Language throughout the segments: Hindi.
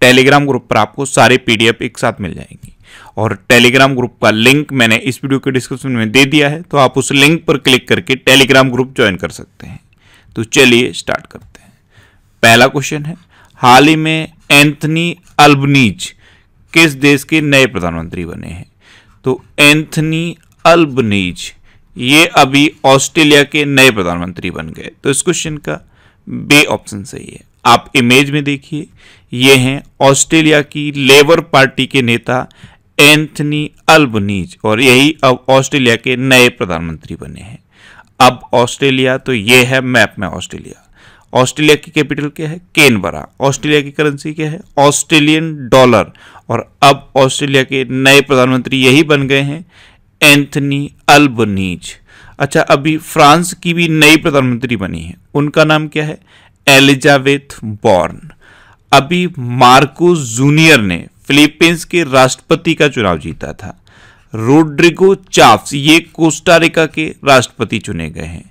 टेलीग्राम ग्रुप पर आपको सारे पीडीएफ एक साथ मिल जाएंगी और टेलीग्राम ग्रुप का लिंक मैंने इस वीडियो के डिस्क्रिप्शन में दे दिया है तो आप उस लिंक पर क्लिक करके टेलीग्राम ग्रुप ज्वाइन कर सकते हैं तो चलिए स्टार्ट करते हैं पहला क्वेश्चन है हाल ही में एंथनी अल्बनीज किस देश के नए प्रधानमंत्री बने हैं तो एंथनी अल्बनीज ये अभी ऑस्ट्रेलिया के नए प्रधानमंत्री बन गए तो इस क्वेश्चन का बे ऑप्शन सही है आप इमेज में देखिए ये हैं ऑस्ट्रेलिया की लेबर पार्टी के नेता एंथनी अल्बनीज और यही अब ऑस्ट्रेलिया के नए प्रधानमंत्री बने हैं अब ऑस्ट्रेलिया तो ये है मैप में ऑस्ट्रेलिया ऑस्ट्रेलिया की कैपिटल क्या है केनबरा ऑस्ट्रेलिया की करेंसी क्या है ऑस्ट्रेलियन डॉलर और अब ऑस्ट्रेलिया के नए प्रधानमंत्री यही बन गए हैं एंथनी अल्बनीज अच्छा अभी फ्रांस की भी नई प्रधानमंत्री बनी है उनका नाम क्या है एलिजाबेथ बॉर्न अभी मार्को जूनियर ने फिलीपींस के राष्ट्रपति का चुनाव जीता था रोड्रिगो चाफ्स ये कोस्टारिका के राष्ट्रपति चुने गए हैं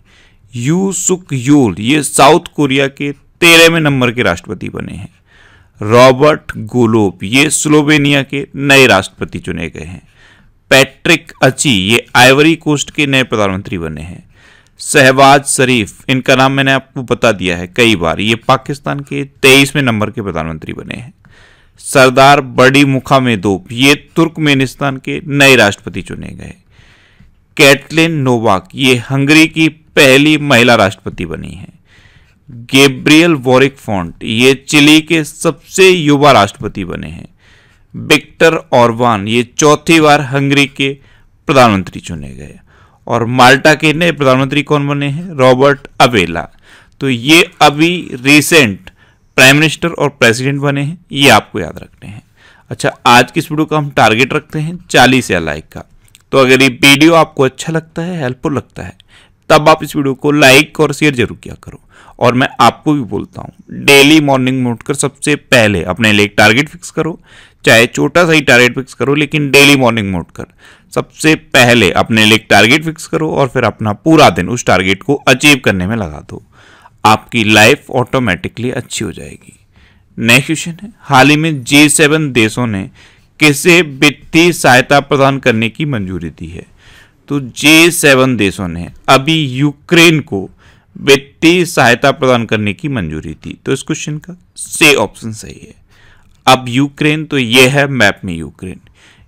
यू सुक यूल ये साउथ कोरिया के तेरहवें नंबर के राष्ट्रपति बने हैं रॉबर्ट गोलोप ये स्लोवेनिया के नए राष्ट्रपति चुने गए हैं पैट्रिक अची ये आइवरी कोस्ट के नए प्रधानमंत्री बने हैं शहबाज शरीफ इनका नाम मैंने आपको बता दिया है कई बार ये पाकिस्तान के तेईसवें नंबर के प्रधानमंत्री बने हैं सरदार बड़ी मुखा मेदोप ये तुर्कमेनिस्तान के नए राष्ट्रपति चुने गए कैटलिन नोवाक ये हंगरी की पहली महिला राष्ट्रपति बनी है गेब्रियल वॉरिक फॉन्ट ये चिली के सबसे युवा राष्ट्रपति बने हैं विक्टर ऑरवान ये चौथी बार हंगरी के प्रधानमंत्री चुने गए और माल्टा के नए प्रधानमंत्री कौन बने हैं रॉबर्ट अबेला तो ये अभी रिसेंट प्राइम मिनिस्टर और प्रेसिडेंट बने हैं ये आपको याद रखने हैं अच्छा आज की इस वीडियो का हम टारगेट रखते हैं चालीस या लाइक का तो अगर ये वीडियो आपको अच्छा लगता है हेल्पफुल लगता है तब आप इस वीडियो को लाइक और शेयर जरूर किया करो और मैं आपको भी बोलता हूँ डेली मॉर्निंग में उठकर सबसे पहले अपने लिए टारगेट फिक्स करो चाहे छोटा सा ही टारगेट फिक्स करो लेकिन डेली मॉर्निंग मोड कर सबसे पहले अपने लिए टारगेट फिक्स करो और फिर अपना पूरा दिन उस टारगेट को अचीव करने में लगा दो आपकी लाइफ ऑटोमेटिकली अच्छी हो जाएगी नेक्स्ट क्वेश्चन है हाल ही में जे सेवन देशों ने किसे वित्तीय सहायता प्रदान करने की मंजूरी दी है तो जे सेवन देशों ने अभी यूक्रेन को वित्तीय सहायता प्रदान करने की मंजूरी दी तो इस क्वेश्चन का से ऑप्शन सही है अब यूक्रेन तो ये है मैप में यूक्रेन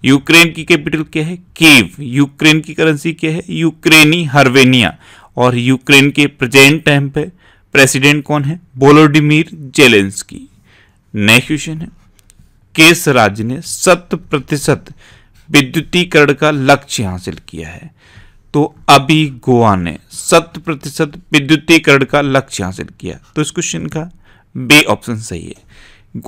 यूक्रेन की कैपिटल क्या है केव यूक्रेन की करेंसी क्या है यूक्रेनी हर्वेनिया और यूक्रेन के प्रेजेंट टाइम पे प्रेसिडेंट कौन है बोलोडिमिर जेलेंस्की नेक्स्ट क्वेश्चन है किस राज्य ने शत प्रतिशत विद्युतीकरण का लक्ष्य हासिल किया है तो अभी गोवा ने शत प्रतिशत विद्युतीकरण का लक्ष्य हासिल किया तो इस क्वेश्चन का बे ऑप्शन सही है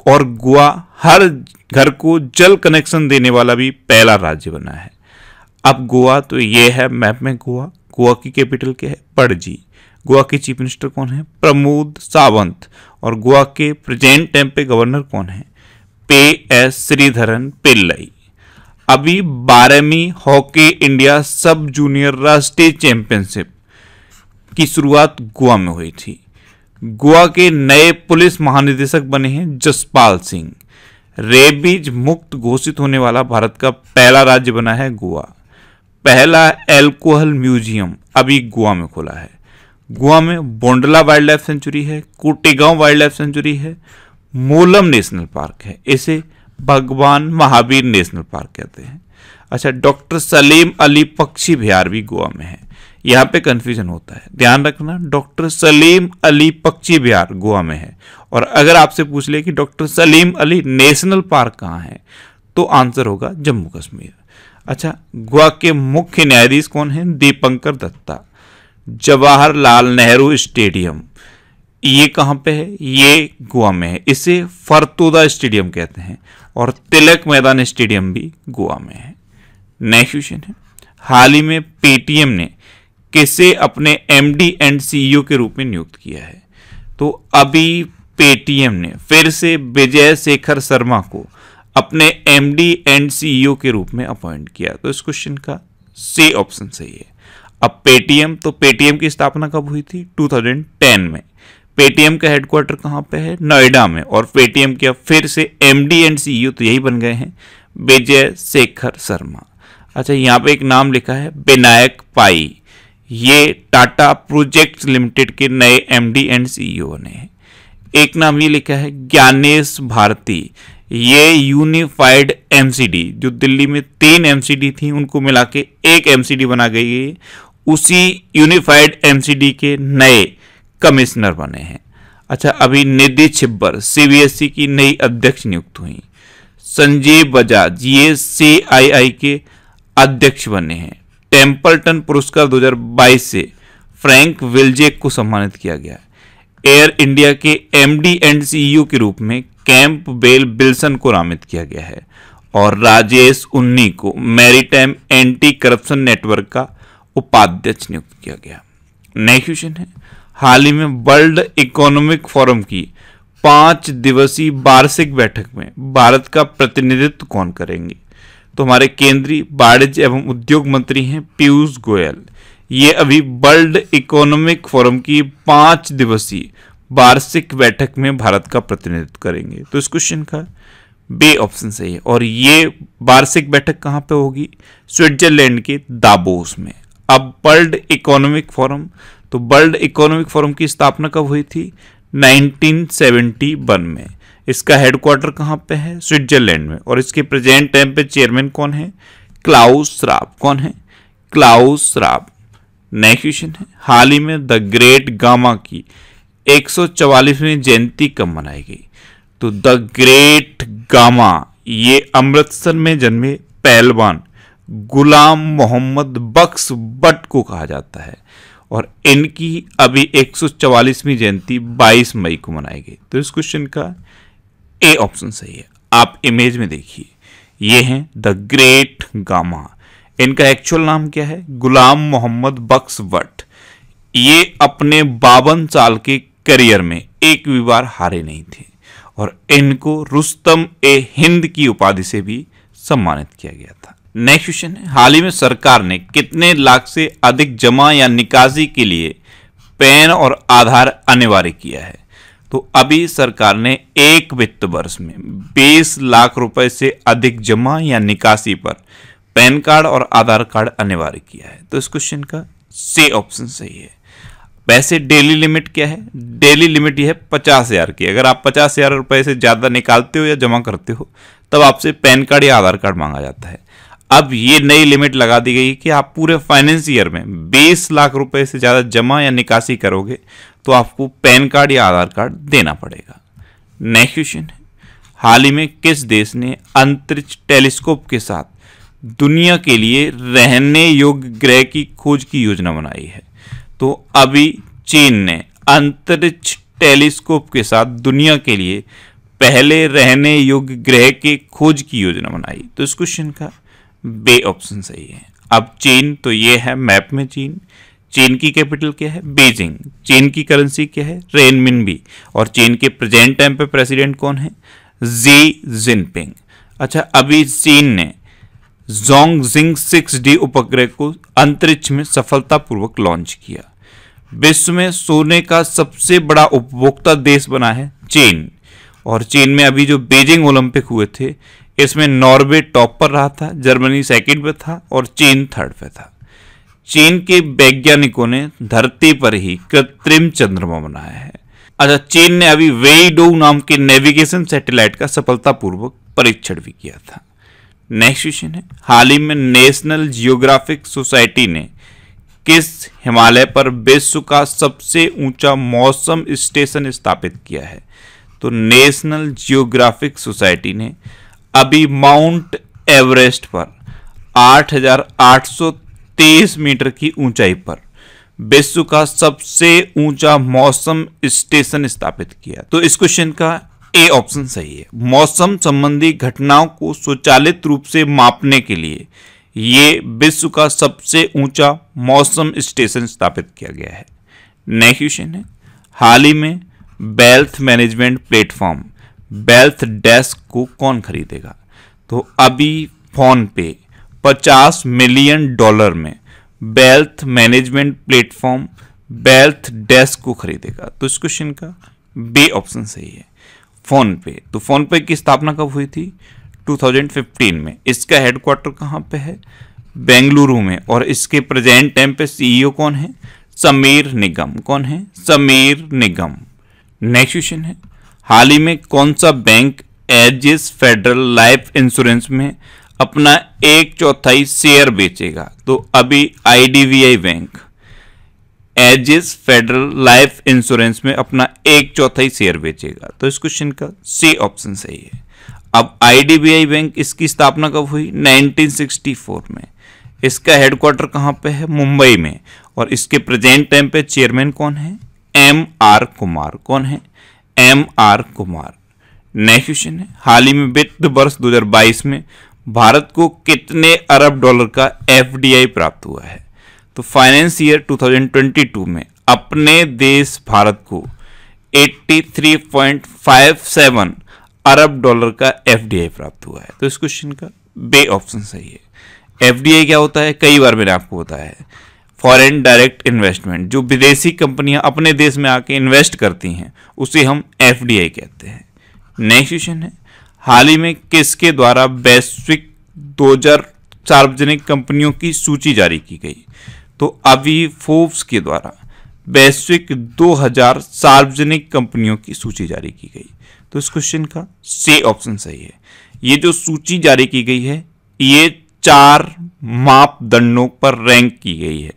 और गोवा हर घर को जल कनेक्शन देने वाला भी पहला राज्य बना है अब गोवा तो ये है मैप में गोवा गोवा की कैपिटल क्या है पड़जी गोवा के चीफ मिनिस्टर कौन है प्रमोद सावंत और गोवा के प्रेजेंट टाइम पे गवर्नर कौन है पे एस श्रीधरन पिल्लई अभी बारहवीं हॉकी इंडिया सब जूनियर राष्ट्रीय चैंपियनशिप की शुरुआत गोवा में हुई थी गोवा के नए पुलिस महानिदेशक बने हैं जसपाल सिंह रेबीज मुक्त घोषित होने वाला भारत का पहला राज्य बना है गोवा पहला एल्कोहल म्यूजियम अभी गोवा में खुला है गोवा में बोंडला वाइल्ड लाइफ सेंचुरी है कोटेगांव वाइल्ड लाइफ सेंचुरी है मोलम नेशनल पार्क है इसे भगवान महावीर नेशनल पार्क कहते हैं अच्छा डॉक्टर सलीम अली पक्षी बिहार भी गोवा में है यहाँ पे कन्फ्यूजन होता है ध्यान रखना डॉक्टर सलीम अली पक्षी बिहार गोवा में है और अगर आपसे पूछ ले कि doctor Salim Ali national park कहाँ है तो आंसर होगा जम्मू कश्मीर अच्छा गोवा के मुख्य न्यायाधीश कौन है दीपंकर दत्ता जवाहरलाल नेहरू स्टेडियम ये कहाँ पे है ये गोवा में है इसे फरतोदा स्टेडियम कहते हैं और तिलक मैदान स्टेडियम भी गोवा में है नेक्स्ट क्वेश्चन है हाल ही में पेटीएम ने के से अपने एम डी एंड सीईओ के रूप में नियुक्त किया है तो अभी पेटीएम ने फिर से विजय शेखर शर्मा को अपने एमडी एंड सीईओ के रूप में अपॉइंट किया तो इस क्वेश्चन का सी ऑप्शन सही है अब पेटीएम तो पेटीएम की स्थापना कब हुई थी 2010 में पेटीएम का हेडक्वार्टर कहाँ पे है नोएडा में और पेटीएम के अब फिर से एमडी एंड सीईओ तो यही बन गए हैं विजय शेखर शर्मा अच्छा यहाँ पे एक नाम लिखा है विनायक पाई ये टाटा प्रोजेक्ट्स लिमिटेड के नए एमडी एंड सीईओ ने एक नाम ये लिखा है ज्ञानेश भारती ये यूनिफाइड एमसीडी जो दिल्ली में तीन एमसीडी थी उनको मिला के एक एमसीडी बना गई है उसी यूनिफाइड एमसीडी के नए कमिश्नर बने हैं अच्छा अभी निधि छिब्बर सीबीएसई e की नई अध्यक्ष नियुक्त हुई संजीव बजाज ये सीआईआई के अध्यक्ष बने हैं टेम्पल्टन पुरस्कार 2022 से फ्रैंक विलजेक को सम्मानित किया गया एयर इंडिया के एमडी एंड सीईओ के रूप में कैंप बेल बिल्सन को नामित किया गया है और राजेश उन्नी को मैरीटाइम एंटी करप्शन नेटवर्क का उपाध्यक्ष नियुक्त किया गया नेक्स्ट क्वेश्चन है हाल ही में वर्ल्ड इकोनॉमिक फोरम की पांच दिवसीय वार्षिक बैठक में भारत का प्रतिनिधित्व कौन करेंगे तो हमारे केंद्रीय वाणिज्य एवं उद्योग मंत्री हैं पीयूष गोयल ये अभी वर्ल्ड इकोनॉमिक फोरम की पाँच दिवसीय वार्षिक बैठक में भारत का प्रतिनिधित्व करेंगे तो इस क्वेश्चन का बे ऑप्शन सही है और ये वार्षिक बैठक कहाँ पे होगी स्विट्जरलैंड के दाबोस में अब वर्ल्ड इकोनॉमिक फोरम तो वर्ल्ड इकोनॉमिक फोरम की स्थापना कब हुई थी 1971 में इसका हेडक्वार्टर कहाँ पे है स्विट्जरलैंड में और इसके प्रेजेंट टाइम पे चेयरमैन कौन है क्लाउस श्राप कौन है क्लाउस श्राप नेक्स्ट क्वेश्चन है हाल ही में द ग्रेट गामा की 144वीं जयंती कब मनाई गई तो द ग्रेट गामा ये अमृतसर में जन्मे पहलवान गुलाम मोहम्मद बख्श बट को कहा जाता है और इनकी अभी 144वीं जयंती 22 मई को मनाई गई तो इस क्वेश्चन का ए ऑप्शन सही है आप इमेज में देखिए ये हैं द ग्रेट गामा इनका एक्चुअल नाम क्या है गुलाम मोहम्मद बक्स वट ये अपने बावन साल के करियर में एक भी बार हारे नहीं थे और इनको रुस्तम ए हिंद की उपाधि से भी सम्मानित किया गया था नेक्स्ट क्वेश्चन है हाल ही में सरकार ने कितने लाख से अधिक जमा या निकासी के लिए पैन और आधार अनिवार्य किया है तो अभी सरकार ने एक वित्त वर्ष में 20 लाख रुपए से अधिक जमा या निकासी पर पैन कार्ड और आधार कार्ड अनिवार्य किया है तो इस क्वेश्चन का से ऑप्शन सही है वैसे डेली लिमिट क्या है डेली लिमिट यह है पचास हज़ार की अगर आप पचास हज़ार रुपए से ज़्यादा निकालते हो या जमा करते हो तब आपसे पैन कार्ड या आधार कार्ड मांगा जाता है अब ये नई लिमिट लगा दी गई कि आप पूरे फाइनेंस ईयर में बीस लाख रुपए से ज़्यादा जमा या निकासी करोगे तो आपको पैन कार्ड या आधार कार्ड देना पड़ेगा नेक्स्ट क्वेश्चन है हाल ही में किस देश ने अंतरिक्ष टेलीस्कोप के साथ दुनिया के लिए रहने योग्य ग्रह की खोज की योजना बनाई है तो अभी चीन ने अंतरिक्ष टेलीस्कोप के साथ दुनिया के लिए पहले रहने योग्य ग्रह के खोज की योजना बनाई तो इस क्वेश्चन का बे ऑप्शन सही है अब चीन तो ये है मैप में चीन चीन की कैपिटल क्या है बीजिंग चीन की करेंसी क्या है रेनमिन भी और चीन के प्रेजेंट टाइम पे प्रेसिडेंट कौन है जी जिनपिंग अच्छा अभी चीन ने जोंग जिंग सिक्स डी उपग्रह को अंतरिक्ष में सफलतापूर्वक लॉन्च किया विश्व में सोने का सबसे बड़ा उपभोक्ता देश बना है चीन और चीन में अभी जो बीजिंग ओलंपिक हुए थे इसमें नॉर्वे टॉप पर रहा था जर्मनी सेकेंड पर था और चीन थर्ड पर था चीन के वैज्ञानिकों ने धरती पर ही कृत्रिम चंद्रमा बनाया है अच्छा चीन ने अभी वेईडो नाम के नेविगेशन सैटेलाइट का सफलतापूर्वक परीक्षण भी किया था नेक्स्ट क्वेश्चन है हाल ही में नेशनल जियोग्राफिक सोसाइटी ने किस हिमालय पर विश्व का सबसे ऊंचा मौसम स्टेशन स्थापित किया है तो नेशनल जियोग्राफिक सोसाइटी ने अभी माउंट एवरेस्ट पर आठ तेईस मीटर की ऊंचाई पर विश्व का सबसे ऊंचा मौसम स्टेशन स्थापित किया तो इस क्वेश्चन का ए ऑप्शन सही है मौसम संबंधी घटनाओं को स्वचालित रूप से मापने के लिए ये विश्व का सबसे ऊंचा मौसम स्टेशन स्थापित किया गया है नेक्स्ट क्वेश्चन है हाल ही में wealth management platform wealth desk को कौन खरीदेगा तो अभी फोन पे 50 मिलियन डॉलर में wealth management platform wealth desk को खरीदेगा तो इस क्वेश्चन का बे ऑप्शन सही है फोन पे तो फोन पे की स्थापना कब हुई थी 2015 में इसका हेडक्वार्टर कहाँ पे है बेंगलुरु में और इसके प्रेजेंट टाइम पे सीईओ e कौन है समीर निगम कौन है समीर निगम नेक्स्ट क्वेश्चन है हाल ही में कौन सा bank Ageas Federal life insurance में अपना एक चौथाई शेयर बेचेगा तो अभी IDBI bank Ageas Federal life insurance में अपना एक चौथाई शेयर बेचेगा तो इस क्वेश्चन का सी ऑप्शन सही है अब आईडीबीआई बैंक इसकी स्थापना कब हुई 1964 में इसका हेडक्वार्टर कहां पे है मुंबई में और इसके प्रेजेंट टाइम पे चेयरमैन कौन है एम आर कुमार कौन है M R Kumar next question है हाल ही में वित्त वर्ष 2022 में भारत को कितने अरब डॉलर का एफडीआई प्राप्त हुआ है तो फाइनेंस ईयर 2022 में अपने देश भारत को 83.57 अरब डॉलर का एफडीआई प्राप्त हुआ है तो इस क्वेश्चन का बे ऑप्शन सही है एफडीआई क्या होता है कई बार मैंने आपको बताया है फॉरेन डायरेक्ट इन्वेस्टमेंट जो विदेशी कंपनियां अपने देश में आके इन्वेस्ट करती हैं उसे हम एफडीआई कहते हैं नेक्स्ट क्वेश्चन है हाल ही में किसके द्वारा वैश्विक दो सार्वजनिक कंपनियों की सूची जारी की गई तो अभी फोर्ब्स के द्वारा वैश्विक 2000 सार्वजनिक कंपनियों की सूची जारी की गई तो इस क्वेश्चन का से ऑप्शन सही है ये जो सूची जारी की गई है ये चार मापदंडों पर रैंक की गई है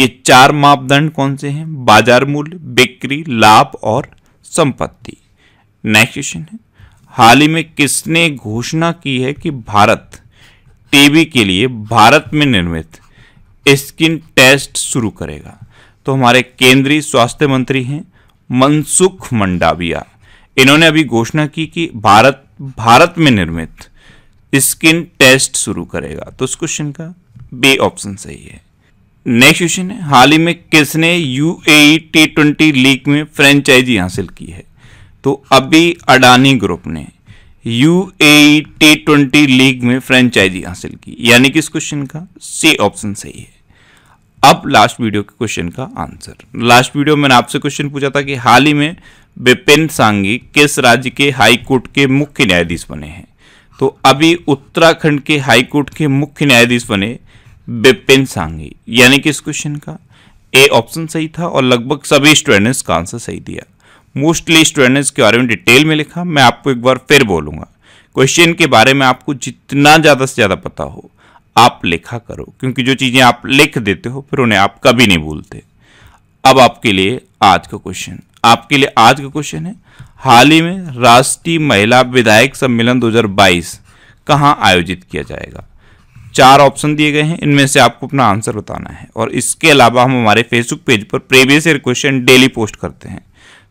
ये चार मापदंड कौन से हैं बाजार मूल्य बिक्री लाभ और संपत्ति नेक्स्ट क्वेश्चन है हाल ही में किसने घोषणा की है कि भारत टीबी के लिए भारत में निर्मित स्किन टेस्ट शुरू करेगा तो हमारे केंद्रीय स्वास्थ्य मंत्री हैं मनसुख मंडाविया इन्होंने अभी घोषणा की कि भारत भारत में निर्मित स्किन टेस्ट शुरू करेगा तो इस क्वेश्चन का बे ऑप्शन सही है नेक्स्ट क्वेश्चन है हाल ही में किसने यूएई टी ट्वेंटी लीग में फ्रेंचाइजी हासिल की है तो अभी अडानी ग्रुप ने U A T twenty league में फ्रेंचाइजी हासिल की यानी कि इस क्वेश्चन का सी ऑप्शन सही है अब लास्ट वीडियो के क्वेश्चन का आंसर लास्ट वीडियो मैंने आपसे क्वेश्चन पूछा था कि हाल ही में बिपिन सांगी किस राज्य के हाईकोर्ट के मुख्य न्यायाधीश बने हैं तो अभी उत्तराखंड के हाईकोर्ट के मुख्य न्यायाधीश बने बिपिन सांगी यानी कि इस क्वेश्चन का ए ऑप्शन सही था और लगभग सभी स्टूडेंट्स का आंसर सही दिया मोस्टली स्टूडेंट्स के बारे में डिटेल में लिखा मैं आपको एक बार फिर बोलूँगा क्वेश्चन के बारे में आपको जितना ज़्यादा से ज़्यादा पता हो आप लिखा करो क्योंकि जो चीज़ें आप लिख देते हो फिर उन्हें आप कभी नहीं भूलते अब आपके लिए आज का क्वेश्चन आपके लिए आज का क्वेश्चन है हाल ही में राष्ट्रीय महिला विधायक सम्मेलन 2022 कहाँ आयोजित किया जाएगा चार ऑप्शन दिए गए हैं इनमें से आपको अपना आंसर बताना है और इसके अलावा हम हमारे फेसबुक पेज पर previous year question daily post करते हैं